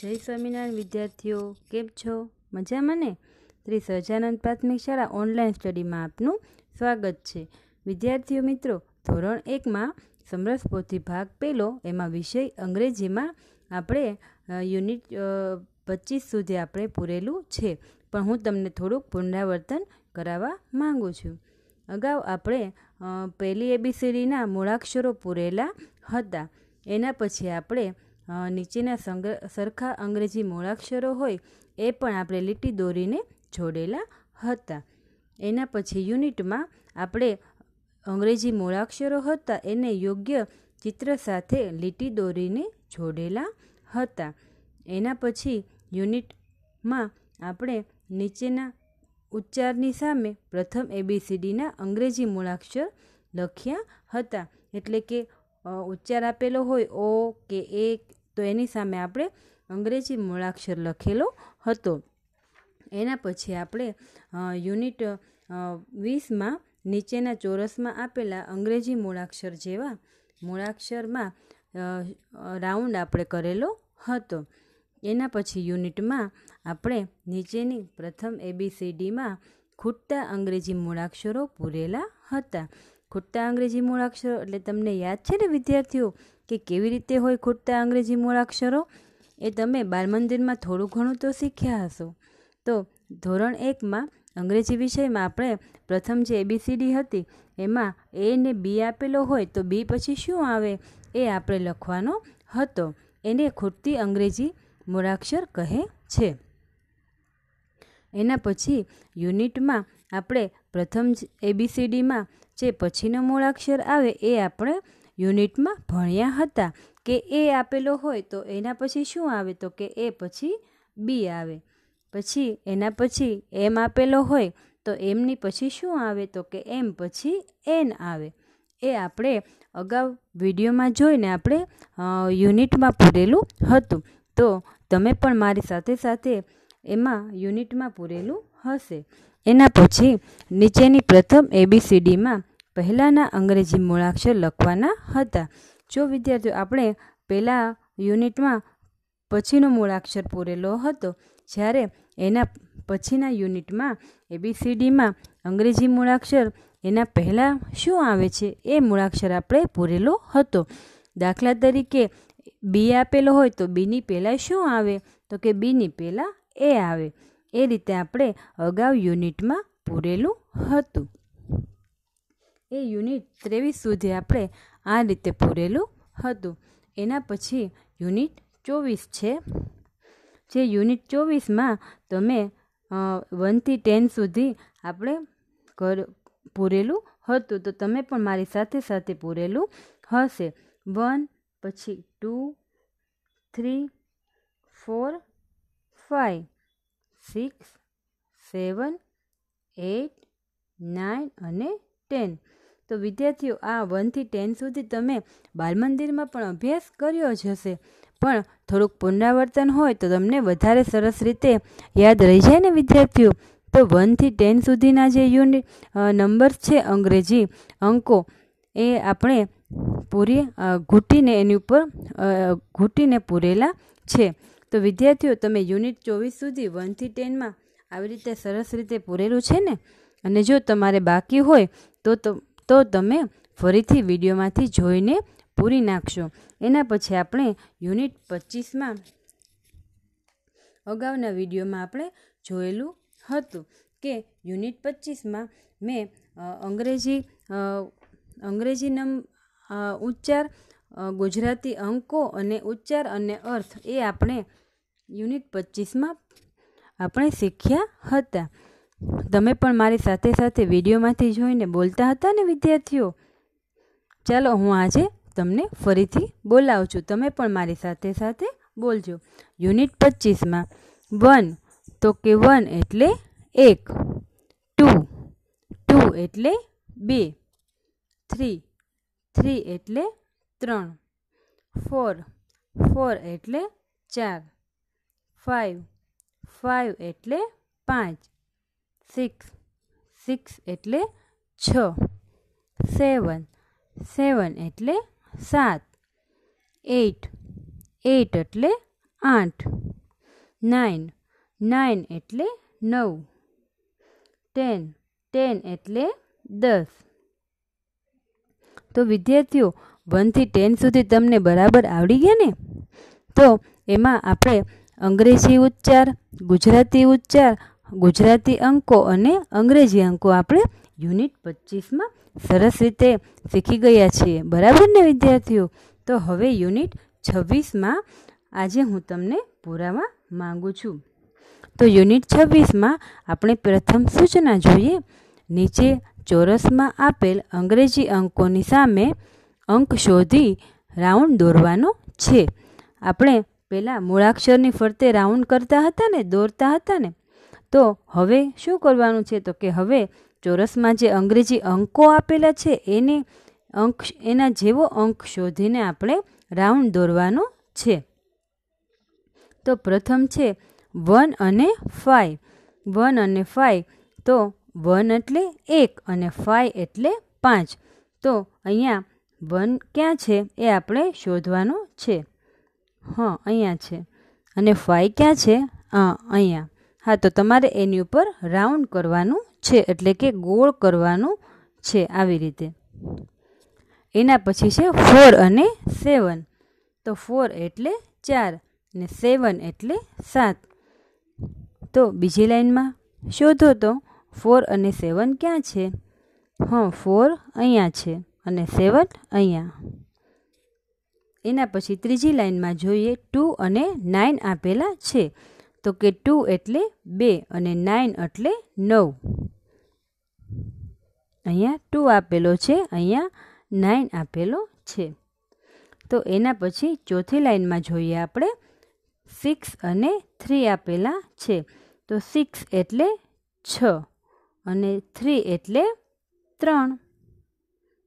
જય સ્વામિનારાયણ વિદ્યાર્થીઓ કેમ છો મજામાં ને શ્રી સહજાનંદ પ્રાથમિક શાળા ઓનલાઈન સ્ટડીમાં આપનું સ્વાગત છે વિદ્યાર્થીઓ મિત્રો ધોરણ એકમાં સમરસ પોથી ભાગ પહેલો એમાં વિષય અંગ્રેજીમાં આપણે યુનિટ પચીસ સુધી આપણે પૂરેલું છે પણ હું તમને થોડુંક પુનરાવર્તન કરાવવા માગું છું અગાઉ આપણે પહેલી એબીસીડીના મૂળાક્ષરો પૂરેલા હતા એના પછી આપણે નીચેના સરખા અંગ્રેજી મૂળાક્ષરો હોય એ પણ આપણે લીટી દોરીને જોડેલા હતા એના પછી યુનિટમાં આપણે અંગ્રેજી મૂળાક્ષરો હતા એને યોગ્ય ચિત્ર સાથે લીટી દોરીને જોડેલા હતા એના પછી યુનિટમાં આપણે નીચેના ઉચ્ચારની સામે પ્રથમ એબીસીડીના અંગ્રેજી મૂળાક્ષર લખ્યા હતા એટલે કે ઉચ્ચાર આપેલો હોય ઓ કે એક તો એની સામે આપણે અંગ્રેજી મૂળાક્ષર લખેલો હતો એના પછી આપણે યુનિટ વીસમાં નીચેના ચોરસમાં આપેલા અંગ્રેજી મૂળાક્ષર જેવા મૂળાક્ષરમાં રાઉન્ડ આપણે કરેલો હતો એના પછી યુનિટમાં આપણે નીચેની પ્રથમ એબીસીડીમાં ખૂટતા અંગ્રેજી મૂળાક્ષરો પૂરેલા હતા ખોટા અંગ્રેજી મૂળાક્ષરો એટલે તમને યાદ છે ને વિદ્યાર્થીઓ કે કેવી રીતે હોય ખોટા અંગ્રેજી મૂળાક્ષરો એ તમે બાલ મંદિરમાં થોડું ઘણું તો શીખ્યા હશો તો ધોરણ એકમાં અંગ્રેજી વિષયમાં આપણે પ્રથમ જે એબીસીડી હતી એમાં એ ને બી આપેલો હોય તો બી પછી શું આવે એ આપણે લખવાનો હતો એને ખોટી અંગ્રેજી મૂળાક્ષર કહે છે એના પછી યુનિટમાં આપણે પ્રથમ એબીસીડીમાં જે પછીનો મૂળાક્ષર આવે એ આપણે યુનિટમાં ભણ્યા હતા કે એ આપેલો હોય તો એના પછી શું આવે તો કે એ પછી બી આવે પછી એના પછી એમ આપેલો હોય તો એમની પછી શું આવે તો કે એમ પછી એન આવે એ આપણે અગાઉ વિડીયોમાં જોઈને આપણે યુનિટમાં પૂરેલું હતું તો તમે પણ મારી સાથે સાથે એમાં યુનિટમાં પૂરેલું હશે એના પછી નીચેની પ્રથમ એબીસીડીમાં પહેલાંના અંગ્રેજી મૂળાક્ષર લખવાના હતા જો વિદ્યાર્થીઓ આપણે પહેલાં યુનિટમાં પછીનો મૂળાક્ષર પૂરેલો હતો જ્યારે એના પછીના યુનિટમાં એબીસીડીમાં અંગ્રેજી મૂળાક્ષર એના પહેલાં શું આવે છે એ મૂળાક્ષર આપણે પૂરેલો હતો દાખલા તરીકે બી આપેલો હોય તો બીની પહેલાં શું આવે તો કે બીની પહેલાં એ આવે એ રીતે આપણે અગાઉ યુનિટમાં પૂરેલું હતું એ યુનિટ ત્રેવીસ સુધી આપણે આ રીતે પૂરેલું હતું એના પછી યુનિટ ચોવીસ છે જે યુનિટ ચોવીસમાં તમે વનથી ટેન સુધી આપણે કર પૂરેલું હતું તો તમે પણ મારી સાથે સાથે પૂરેલું હશે વન પછી two three four five six seven eight nine અને ટેન તો વિદ્યાર્થીઓ આ વનથી ટેન સુધી તમે બાલમંદિરમાં પણ અભ્યાસ કર્યો જ હશે પણ થોડુંક પુનરાવર્તન હોય તો તમને વધારે સરસ રીતે યાદ રહી જાય ને વિદ્યાર્થીઓ તો વનથી ટેન સુધીના જે યુનિટ નંબર્સ છે અંગ્રેજી અંકો એ આપણે પૂરી ઘૂંટીને એની ઉપર ઘૂંટીને પૂરેલા છે તો વિદ્યાર્થીઓ તમે યુનિટ ચોવીસ સુધી વનથી ટેનમાં આવી રીતે સરસ રીતે પૂરેલું છે ને અને જો તમારે બાકી હોય તો તો તમે ફરીથી વિડીયોમાંથી જોઈને પૂરી નાખશો એના પછી આપણે યુનિટ પચીસમાં અગાઉના વિડીયોમાં આપણે જોયેલું હતું કે યુનિટ પચીસમાં મેં અંગ્રેજી અંગ્રેજી નમ ઉચ્ચાર ગુજરાતી અંકો અને ઉચ્ચાર અને અર્થ એ આપણે યુનિટ પચીસમાં આપણે શીખ્યા હતા તમે પણ મારી સાથે સાથે વિડીયોમાંથી જોઈને બોલતા હતા ને વિદ્યાર્થીઓ ચાલો હું આજે તમને ફરીથી બોલાવું છું તમે પણ મારી સાથે સાથે બોલજો યુનિટ પચીસમાં વન તો કે વન એટલે એક ટુ ટુ એટલે બે થ્રી થ્રી એટલે ત્રણ ફોર ફોર એટલે ચાર ફાઇવ ફાઇવ એટલે પાંચ સિક્સ સિક્સ એટલે છ સેવન સેવન એટલે સાત એટ એટ એટલે આઠ નાઇન નાઇન એટલે નવ ટેન ટેન એટલે દસ તો વિદ્યાર્થીઓ વનથી ટેન સુધી તમને બરાબર આવડી ગયા ને તો એમાં આપણે અંગ્રેજી ઉચ્ચાર ગુજરાતી ઉચ્ચાર ગુજરાતી અંકો અને અંગ્રેજી અંકો આપણે યુનિટ પચીસમાં સરસ રીતે શીખી ગયા છીએ બરાબર ને વિદ્યાર્થીઓ તો હવે યુનિટ છવ્વીસમાં આજે હું તમને પૂરાવા માગું છું તો યુનિટ છવ્વીસમાં આપણે પ્રથમ સૂચના જોઈએ નીચે ચોરસમાં આપેલ અંગ્રેજી અંકોની સામે અંક શોધી રાઉન્ડ દોરવાનો છે આપણે પહેલાં મૂળાક્ષરની ફરતે રાઉન્ડ કરતા હતા ને દોરતા હતા ને તો હવે શું કરવાનું છે તો કે હવે ચોરસમાં જે અંગ્રેજી અંકો આપેલા છે એને અંક એના જેવો અંક શોધીને આપણે રાઉન્ડ દોરવાનો છે તો પ્રથમ છે વન અને ફાઈવ વન અને ફાઈવ તો વન એટલે એક અને ફાઈવ એટલે પાંચ તો અહીંયા વન ક્યાં છે એ આપણે શોધવાનો છે હા અહીંયા છે અને ફાઈવ ક્યાં છે હા અહીંયા હા તો તમારે એની ઉપર રાઉન્ડ કરવાનું છે એટલે કે ગોળ કરવાનું છે આવી રીતે એના પછી છે ફોર અને સેવન તો ફોર એટલે ચાર ને સેવન એટલે સાત તો બીજી લાઈનમાં શોધો તો ફોર અને સેવન ક્યાં છે હં ફોર અહીંયા છે અને સેવન અહીંયા એના પછી ત્રીજી લાઇનમાં જોઈએ ટુ અને નાઇન આપેલા છે તો કે ટુ એટલે બે અને નાઇન એટલે નવ અહીંયા ટુ આપેલો છે અહીંયા નાઇન આપેલો છે તો એના પછી ચોથી લાઇનમાં જોઈએ આપણે સિક્સ અને થ્રી આપેલા છે તો સિક્સ એટલે છ અને થ્રી એટલે ત્રણ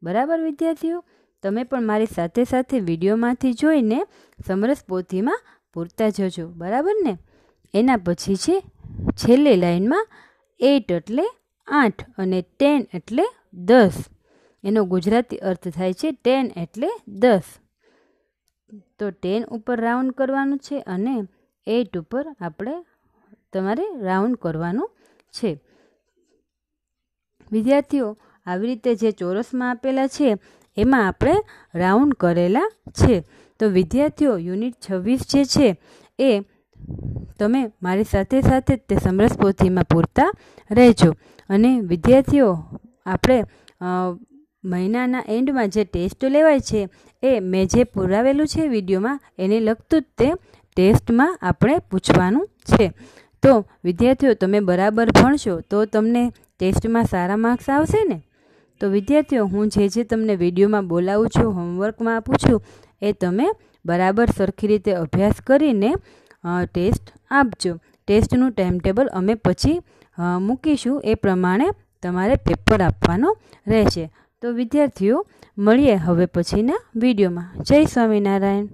બરાબર વિદ્યાર્થીઓ તમે પણ મારી સાથે સાથે વિડીયોમાંથી જોઈને સમરસ પોથીમાં પૂરતા જજો બરાબર ને એના પછી છે છેલ્લી લાઇનમાં એટ એટલે આઠ અને ટેન એટલે દસ એનો ગુજરાતી અર્થ થાય છે ટેન એટલે દસ તો ટેન ઉપર રાઉન્ડ કરવાનું છે અને એટ ઉપર આપણે તમારે રાઉન્ડ કરવાનું છે વિદ્યાર્થીઓ આવી રીતે જે ચોરસમાં આપેલા છે એમાં આપણે રાઉન્ડ કરેલા છે તો વિદ્યાર્થીઓ યુનિટ છવ્વીસ જે છે એ તમે મારી સાથે સાથે તે સમરસ પોથીમાં પૂરતા રહેજો અને વિદ્યાર્થીઓ આપણે મહિનાના એન્ડમાં જે ટેસ્ટ લેવાય છે એ મેં જે પુરાવેલું છે વિડીયોમાં એને લગતું જ તે ટેસ્ટમાં આપણે પૂછવાનું છે તો વિદ્યાર્થીઓ તમે બરાબર ભણશો તો તમને ટેસ્ટમાં સારા માર્ક્સ આવશે ને તો વિદ્યાર્થીઓ હું જે જે તમને વિડીયોમાં બોલાવું છું હોમવર્કમાં આપું છું એ તમે બરાબર સરખી રીતે અભ્યાસ કરીને ટેસ્ટ આપજો ટેસ્ટનું ટાઈમ ટેબલ અમે પછી મૂકીશું એ પ્રમાણે તમારે પેપર આપવાનો રહેશે તો વિદ્યાર્થીઓ મળીએ હવે પછીના વિડીયોમાં જય સ્વામિનારાયણ